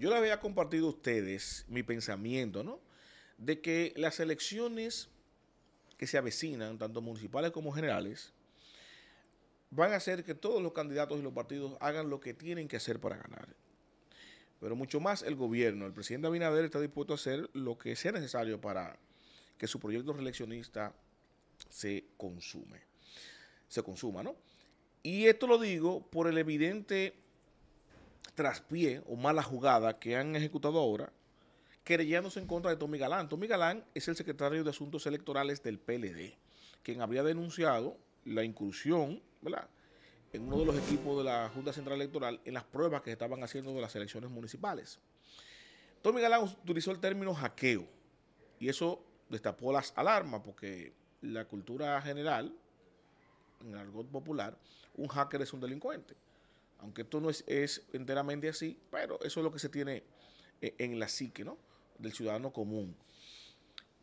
Yo les había compartido a ustedes mi pensamiento, ¿no? De que las elecciones que se avecinan, tanto municipales como generales, van a hacer que todos los candidatos y los partidos hagan lo que tienen que hacer para ganar. Pero mucho más el gobierno. El presidente Abinader está dispuesto a hacer lo que sea necesario para que su proyecto reeleccionista se consume. Se consuma, ¿no? Y esto lo digo por el evidente traspié o mala jugada que han ejecutado ahora, querellándose en contra de Tommy Galán. Tommy Galán es el secretario de Asuntos Electorales del PLD, quien había denunciado la incursión, ¿verdad?, en uno de los equipos de la Junta Central Electoral en las pruebas que estaban haciendo de las elecciones municipales. Tommy Galán utilizó el término hackeo y eso destapó las alarmas porque la cultura general, en el argot popular, un hacker es un delincuente. Aunque esto no es, enteramente así, pero eso es lo que se tiene e, en, la psique, ¿no? Del ciudadano común.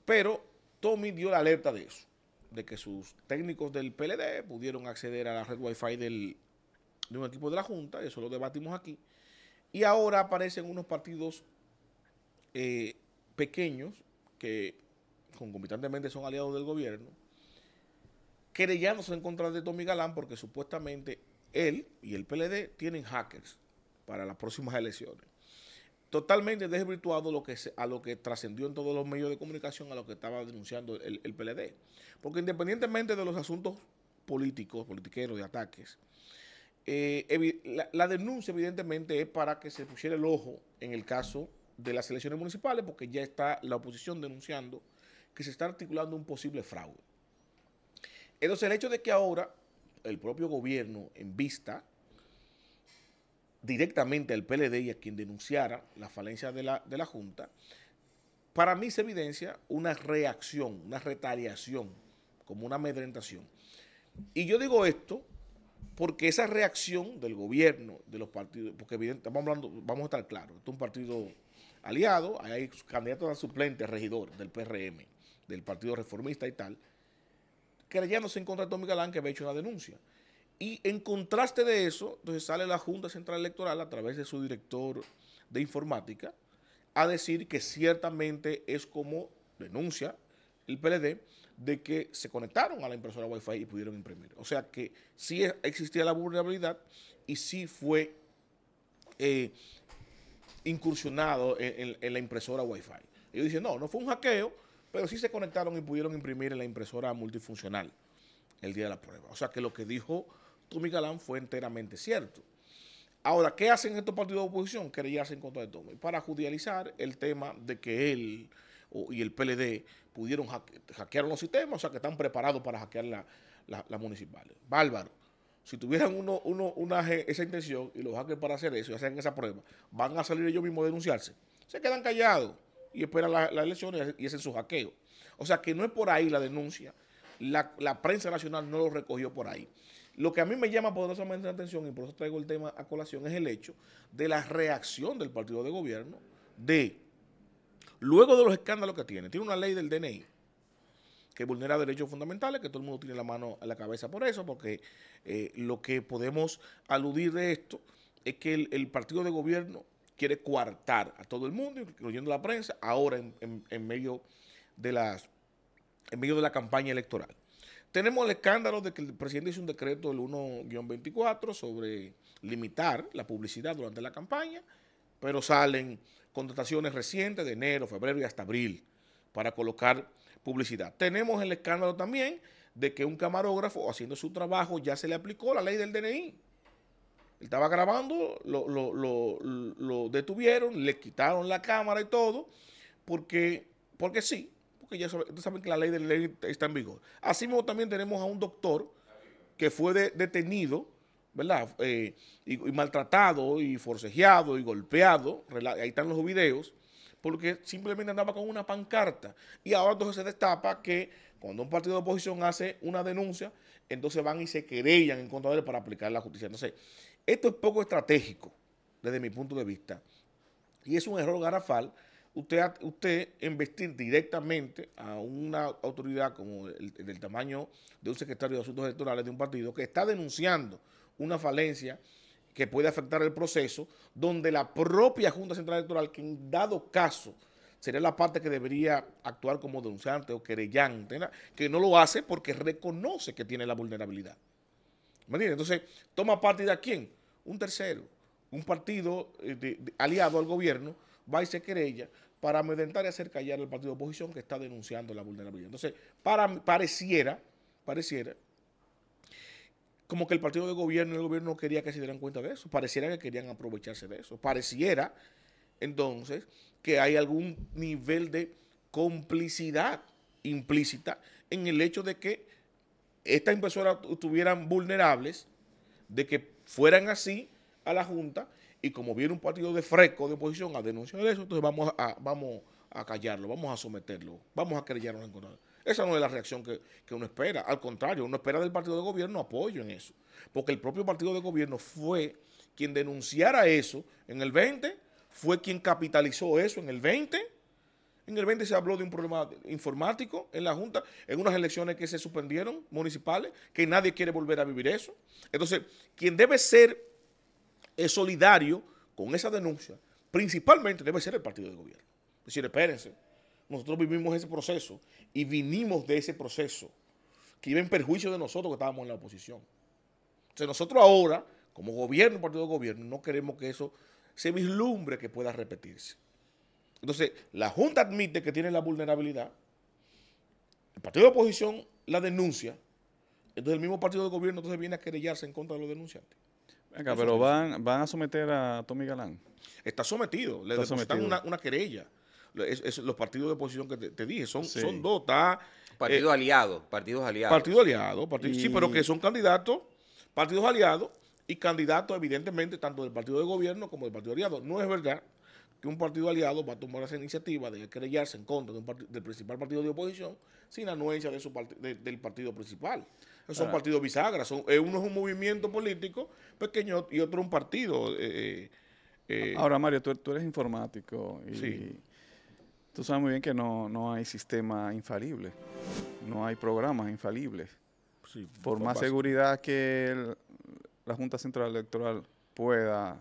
Pero Tommy dio la alerta de eso, de que sus técnicos del PLD pudieron acceder a la red Wi-Fi del, de un equipo de la Junta, y eso lo debatimos aquí. Y ahora aparecen unos partidos eh, pequeños que concomitantemente son aliados del gobierno, querellándose en contra de Tommy Galán porque supuestamente él y el PLD tienen hackers para las próximas elecciones. Totalmente desvirtuado a lo que trascendió en todos los medios de comunicación, a lo que estaba denunciando el, PLD. Porque independientemente de los asuntos políticos, politiqueros, de ataques, eh, la, la, denuncia evidentemente es para que se pusiera el ojo en el caso de las elecciones municipales, porque ya está la oposición denunciando que se está articulando un posible fraude. Entonces el hecho de que ahora el propio gobierno en vista directamente al PLD y a quien denunciara la falencia de la, Junta, para mí se evidencia una reacción, una retaliación, como una amedrentación. Y yo digo esto porque esa reacción del gobierno, de los partidos, porque evidentemente, vamos, hablando, vamos a estar claros, es un partido aliado, hay candidatos a suplentes, regidor del PRM, del Partido Reformista y tal, creyéndose en contra de Tommy Galán, que había hecho una denuncia. Y en contraste de eso, entonces sale la Junta Central Electoral a través de su director de informática a decir que ciertamente es como denuncia el PLD de que se conectaron a la impresora Wi-Fi y pudieron imprimir. O sea que sí existía la vulnerabilidad y sí fue eh, incursionado en, la impresora Wi-Fi. Ellos dicen, no, no fue un hackeo, pero sí se conectaron y pudieron imprimir en la impresora multifuncional el día de la prueba. O sea que lo que dijo Tommy Galán fue enteramente cierto. Ahora, ¿qué hacen estos partidos de oposición? le en contra de Tommy para judicializar el tema de que él y el PLD pudieron hackear los sistemas, o sea que están preparados para hackear las municipales. Bárbaro. Si tuvieran esa intención y los hackers para hacer eso y hacen esa prueba, van a salir ellos mismos a denunciarse. Se quedan callados y espera las la elecciones y en su hackeo. O sea que no es por ahí la denuncia. La, prensa nacional no lo recogió por ahí. Lo que a mí me llama poderosamente la atención, y por eso traigo el tema a colación, es el hecho de la reacción del partido de gobierno de, luego de los escándalos que tiene, tiene una ley del DNI que vulnera derechos fundamentales, que todo el mundo tiene la mano a la cabeza por eso, porque eh, lo que podemos aludir de esto es que el partido de gobierno quiere coartar a todo el mundo, incluyendo la prensa, ahora en, medio, de las, en medio de la campaña electoral. Tenemos el escándalo de que el presidente hizo un decreto, del 1-24, sobre limitar la publicidad durante la campaña, pero salen contrataciones recientes de enero, febrero y hasta abril para colocar publicidad. Tenemos el escándalo también de que un camarógrafo haciendo su trabajo ya se le aplicó la ley del DNI estaba grabando, lo, detuvieron, le quitaron la cámara y todo, porque, porque sí, porque ya saben, que la ley de ley está en vigor. Así también tenemos a un doctor que fue detenido, ¿verdad? Eh, y, maltratado, y forcejeado, y golpeado, ahí están los videos, porque simplemente andaba con una pancarta. Y ahora entonces se destapa que cuando un partido de oposición hace una denuncia, entonces van y se querellan en contra de él para aplicar la justicia. no sé. Esto es poco estratégico desde mi punto de vista. Y es un error garrafal usted, usted investir directamente a una autoridad como del tamaño de un secretario de Asuntos Electorales de un partido que está denunciando una falencia que puede afectar el proceso, donde la propia Junta Central Electoral, que en dado caso sería la parte que debería actuar como denunciante o querellante, que no lo hace porque reconoce que tiene la vulnerabilidad. ¿Me Entonces, toma parte de quién? un tercero, un partido eh, aliado al gobierno, va y se querella para medentar y hacer callar al partido de oposición que está denunciando la vulnerabilidad. Entonces, pareciera, pareciera, como que el partido de gobierno y el gobierno no quería que se dieran cuenta de eso, pareciera que querían aprovecharse de eso, pareciera entonces que hay algún nivel de complicidad implícita en el hecho de que estas impresoras estuvieran vulnerables, de que fueran así a la Junta y como viene un partido de fresco de oposición a denunciar eso, entonces vamos a, vamos a callarlo, vamos a someterlo, vamos a querellarnos en Esa no es la reacción que, que, uno espera. Al contrario, uno espera del partido de gobierno apoyo en eso. Porque el propio partido de gobierno fue quien denunciara eso en el 20, fue quien capitalizó eso en el 20 en el 20 se habló de un problema informático en la Junta, en unas elecciones que se suspendieron municipales, que nadie quiere volver a vivir eso. Entonces, quien debe ser eh, solidario con esa denuncia, principalmente debe ser el partido de gobierno. Es decir, espérense, nosotros vivimos ese proceso y vinimos de ese proceso que iba en perjuicio de nosotros que estábamos en la oposición. Entonces, nosotros ahora, como gobierno, partido de gobierno, no queremos que eso se vislumbre que pueda repetirse. Entonces, la Junta admite que tiene la vulnerabilidad, el partido de oposición la denuncia, entonces el mismo partido de gobierno entonces viene a querellarse en contra de los denunciantes. Venga, pero van, van a someter a Tommy Galán. Está sometido, le están una, una, querella. los partidos de oposición que te, dije, son, son dos, eh, Partidos aliados, partidos aliados. Partido aliado, sí, pero que son candidatos, partidos aliados y candidatos evidentemente tanto del partido de gobierno como del partido aliado. No es verdad un partido aliado va a tomar esa iniciativa de querellarse en contra del principal partido de oposición sin anuencia de su del partido principal. son ah. partidos bisagras, son, eh, uno es un movimiento político pequeño y otro un partido. Eh, eh, Ahora, Mario, tú, eres informático y tú sabes muy bien que no, hay sistema infalible, no hay programas infalibles. Por más seguridad que la Junta Central Electoral pueda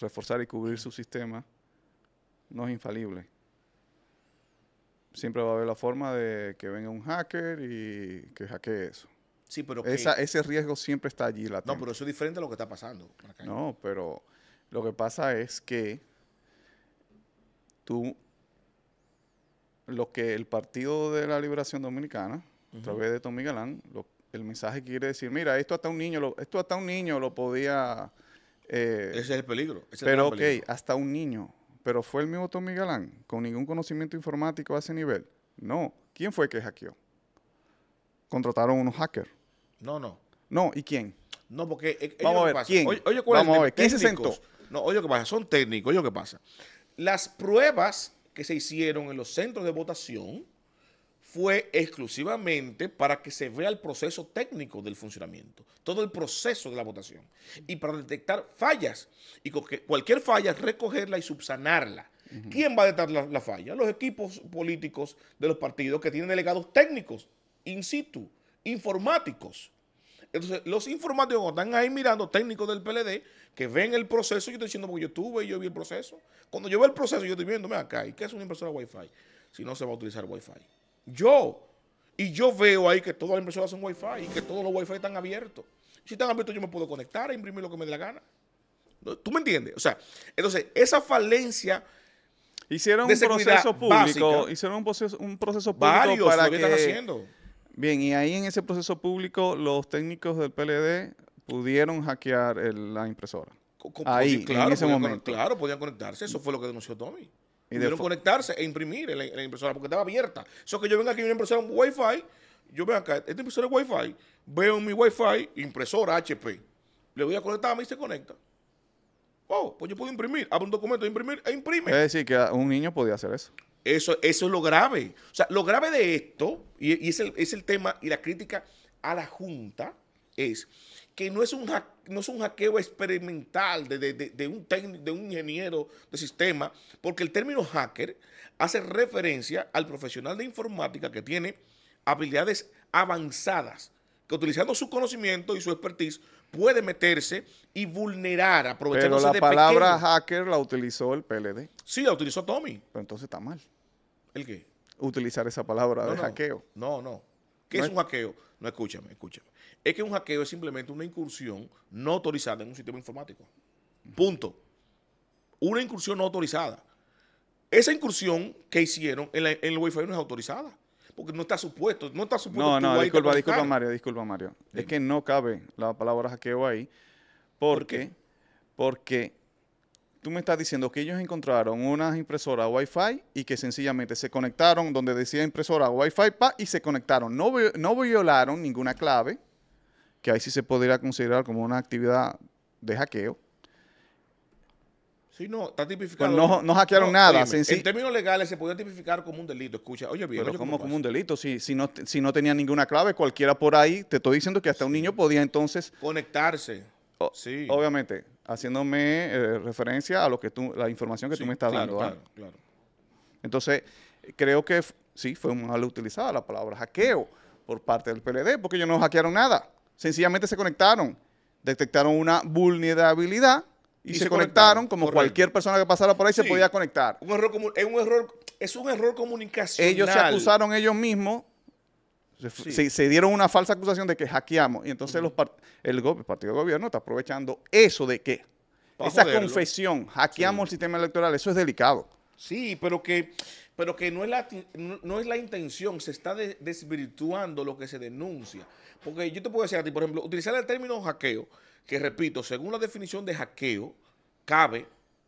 reforzar y cubrir su sistema no es infalible. Siempre va a haber la forma de que venga un hacker y que hackee eso. Sí, pero Esa, ese riesgo siempre está allí No, pero eso es diferente a lo que está pasando. No, pero lo que pasa es que tú, lo que el Partido de la Liberación Dominicana, a través de Tommy Galán, el mensaje quiere decir, mira, esto hasta un niño, esto hasta un niño lo podía eh, ese es el peligro. pero ok, hasta un niño. Pero fue el mismo Tommy Galán, con ningún conocimiento informático a ese nivel. No. ¿Quién fue que hackeó? Contrataron unos hackers. No, no. No, ¿y quién? No, porque. Vamos a ver, ¿quién? Oye, Vamos ¿quién se sentó? No, oye, ¿qué pasa? Son técnicos, oye, ¿qué pasa? Las pruebas que se hicieron en los centros de votación fue exclusivamente para que se vea el proceso técnico del funcionamiento, todo el proceso de la votación y para detectar fallas y cualquier falla recogerla y subsanarla. ¿Quién va a detectar la, falla? Los equipos políticos de los partidos que tienen delegados técnicos, in situ, informáticos. Entonces, los informáticos están ahí mirando, técnicos del PLD, que ven el proceso, yo estoy diciendo, porque yo estuve y yo vi el proceso. Cuando yo veo el proceso, yo estoy viéndome acá, ¿y qué es una impresora Wi-Fi? Si no se va a utilizar Wi-Fi. Yo. Y yo veo ahí que todas las impresoras son Wi-Fi y que todos los Wi-Fi están abiertos. Si están abiertos, yo me puedo conectar e imprimir lo que me dé la gana. ¿Tú me entiendes? O sea, entonces, esa falencia. Hicieron un proceso público. Hicieron un proceso, público. para que... están haciendo. Bien, y ahí en ese proceso público, los técnicos del PLD pudieron hackear la impresora. Ahí, claro, en ese momento. Claro, podían conectarse. Eso fue lo que denunció Tommy y pudieron conectarse e imprimir en la, impresora porque estaba abierta. Eso que yo venga aquí una impresora Wi-Fi, yo vengo acá, esta impresora es Wi-Fi, veo en mi Wi-Fi impresora HP, le voy a conectar a mí y se conecta. Oh, pues yo puedo imprimir, abro un documento, imprimir e imprime. Es decir, que un niño podía hacer eso. Eso, eso es lo grave. O sea, lo grave de esto, y, y es, el, es el tema y la crítica a la Junta, es que no es un, no es un hackeo experimental de, un de un ingeniero de sistema, porque el término hacker hace referencia al profesional de informática que tiene habilidades avanzadas, que utilizando su conocimiento y su expertise puede meterse y vulnerar, aprovechándose de Pero la palabra hacker la utilizó el PLD. Sí, la utilizó Tommy. Pero entonces está mal. ¿El qué? Utilizar esa palabra de hackeo. No, no. ¿Qué es un hackeo? No, escúchame, escúchame es que un hackeo es simplemente una incursión no autorizada en un sistema informático. Punto. Una incursión no autorizada. Esa incursión que hicieron en, el Wi-Fi no es autorizada. Porque no está supuesto. No está supuesto. No, no, disculpa, disculpa, Mario, disculpa, Mario. Es que no cabe la palabra hackeo ahí. Porque, ¿Por qué? Porque tú me estás diciendo que ellos encontraron unas impresoras Wi-Fi y que sencillamente se conectaron donde decía impresora Wi-Fi y se conectaron. no violaron ninguna clave que ahí sí se podría considerar como una actividad de hackeo. Sí, no, está tipificado. Pues no, no hackearon nada. en términos legales se podía tipificar como un delito. Escucha, oye, bien. Pero como un delito? Si, si, no, si no tenía ninguna clave, cualquiera por ahí, te estoy diciendo que hasta un niño podía entonces. Conectarse. sí. Obviamente, haciéndome eh, referencia a lo que tú, la información que tú me estás dando. Claro, claro. Entonces, creo que sí, fue mal utilizada la palabra hackeo por parte del PLD, porque ellos no hackearon nada. Sencillamente se conectaron, detectaron una vulnerabilidad y, se, conectaron, como cualquier persona que pasara por ahí se podía conectar. Un error es un error es un error comunicacional. Ellos se acusaron ellos mismos Se, dieron una falsa acusación de que hackeamos. Y entonces los el, partido de gobierno está aprovechando eso de que esa confesión, hackeamos el sistema electoral, eso es delicado. Sí, pero que pero que no es la, no es la intención, se está desvirtuando lo que se denuncia. Porque yo te puedo decir a ti, por ejemplo, utilizar el término hackeo, que repito, según la definición de hackeo, cabe,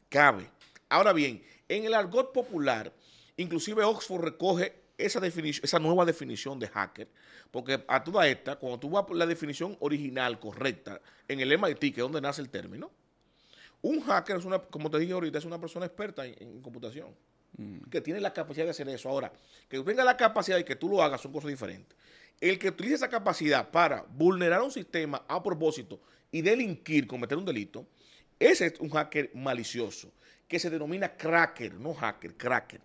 cabe. Ahora bien, en el argot popular, inclusive Oxford recoge esa, definición, esa nueva definición de hacker, porque a toda esta, cuando tú vas por la definición original correcta en el MIT, que es donde nace el término, un hacker es una, como te dije ahorita, es una persona experta en computación. Mm. que tiene la capacidad de hacer eso. Ahora, que tenga la capacidad y que tú lo hagas son cosas diferentes. El que utiliza esa capacidad para vulnerar un sistema a propósito y delinquir, cometer un delito, ese es un hacker malicioso, que se denomina cracker, no hacker, cracker.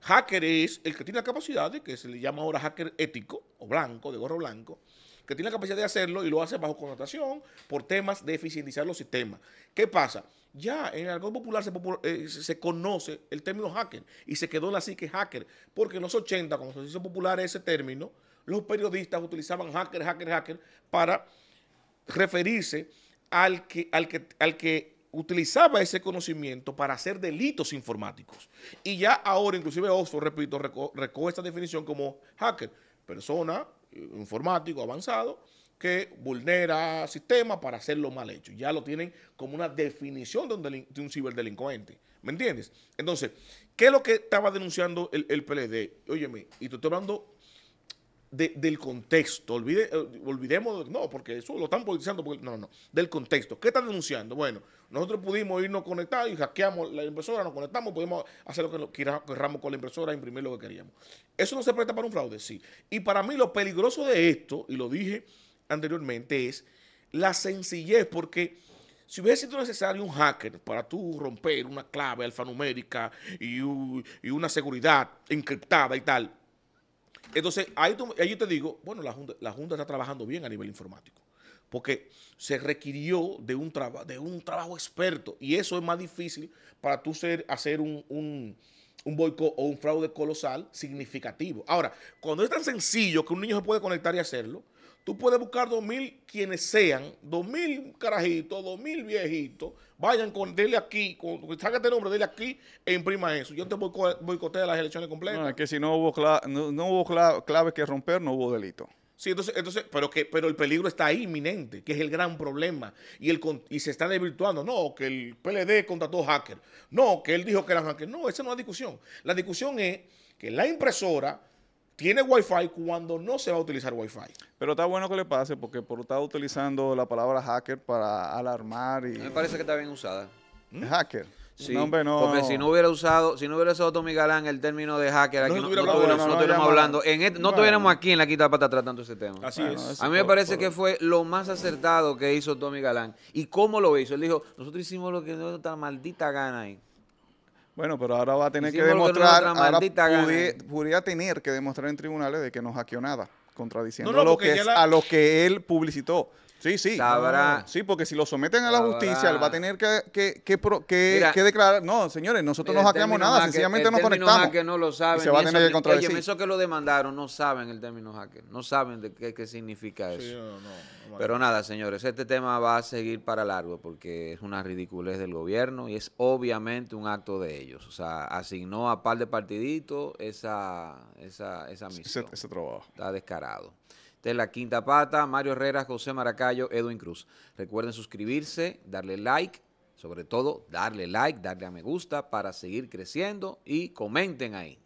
Hacker es el que tiene la capacidad de que se le llama ahora hacker ético o blanco, de gorro blanco, que tiene la capacidad de hacerlo y lo hace bajo connotación por temas de eficientizar los sistemas. ¿Qué pasa? Ya en el popular eh, se, conoce el término hacker y se quedó en la psique hacker, porque en los 80, cuando se hizo popular ese término, los periodistas utilizaban hacker, hacker, hacker para referirse al que, al que, al que utilizaba ese conocimiento para hacer delitos informáticos. Y ya ahora, inclusive Oxford, repito, recoge esta definición como hacker, persona informático avanzado que vulnera sistemas para hacerlo mal hecho. Ya lo tienen como una definición de un, ciberdelincuente. ¿Me entiendes? Entonces, ¿qué es lo que estaba denunciando el, el PLD? Óyeme, y te estoy hablando del contexto. Olvide, eh, olvidemos, no, porque eso lo están politizando. Porque, no, no, Del contexto. ¿Qué están denunciando? Bueno, nosotros pudimos irnos conectados y hackeamos la impresora, nos conectamos, podemos hacer lo que queramos con la impresora, imprimir lo que queríamos. ¿Eso no se presta para un fraude? Sí. Y para mí lo peligroso de esto, y lo dije anteriormente, es la sencillez, porque si hubiese sido necesario un hacker para tú romper una clave alfanumérica y, y una seguridad encriptada y tal, entonces, ahí, te digo, bueno, la junta, está trabajando bien a nivel informático, porque se requirió de un, de un trabajo experto, y eso es más difícil para tú hacer un, un, un boicot o un fraude colosal significativo. Ahora, cuando es tan sencillo que un niño se puede conectar y hacerlo, Tú puedes buscar dos mil quienes sean, dos mil carajitos, dos mil viejitos, vayan con, dele aquí, con, este nombre, dele aquí e imprima eso. Yo te boicoteo las elecciones completas. que si no hubo, clave que romper, no hubo delito. Sí, entonces, entonces pero, que, pero el peligro está ahí inminente, que es el gran problema. Y, el, y se está desvirtuando. No, que el PLD contrató hacker. No, que él dijo que eran hackers. No, esa no es la discusión. La discusión es que la impresora tiene Wi-Fi cuando no se va a utilizar Wi-Fi. Pero está bueno que le pase porque por estar utilizando la palabra hacker para alarmar y... Me parece que está bien usada. Hacker. Sí, si no hubiera usado, si no hubiera usado Tommy Galán el término de hacker, aquí no, no, estuviéramos hablando, no este, estuviéramos aquí en la quita pata tratando ese tema. Así es. A mí me parece que fue lo más acertado que hizo Tommy Galán. ¿Y cómo lo hizo? Él dijo, nosotros hicimos lo que nos dio maldita gana ahí. Bueno, pero ahora va a tener que demostrar, que tener que demostrar en tribunales de que no hackeó nada, contradiciendo lo que es, a lo que él publicitó. Sí, sí. Sí, porque si lo someten a la justicia, él va a tener que, que, declarar. No, señores, nosotros no hackeamos nada, sencillamente nos conectamos. que no lo saben. Y se va a tener que Oye, que lo demandaron no saben el término hacker, no saben de qué, significa eso. Pero nada, señores, este tema va a seguir para largo porque es una ridiculez del gobierno y es obviamente un acto de ellos. O sea, asignó a par de partiditos esa, esa, esa misión. Está descarado. De la quinta pata. Mario Herrera, José Maracayo, Edwin Cruz. Recuerden suscribirse, darle like, sobre todo darle like, darle a me gusta para seguir creciendo y comenten ahí.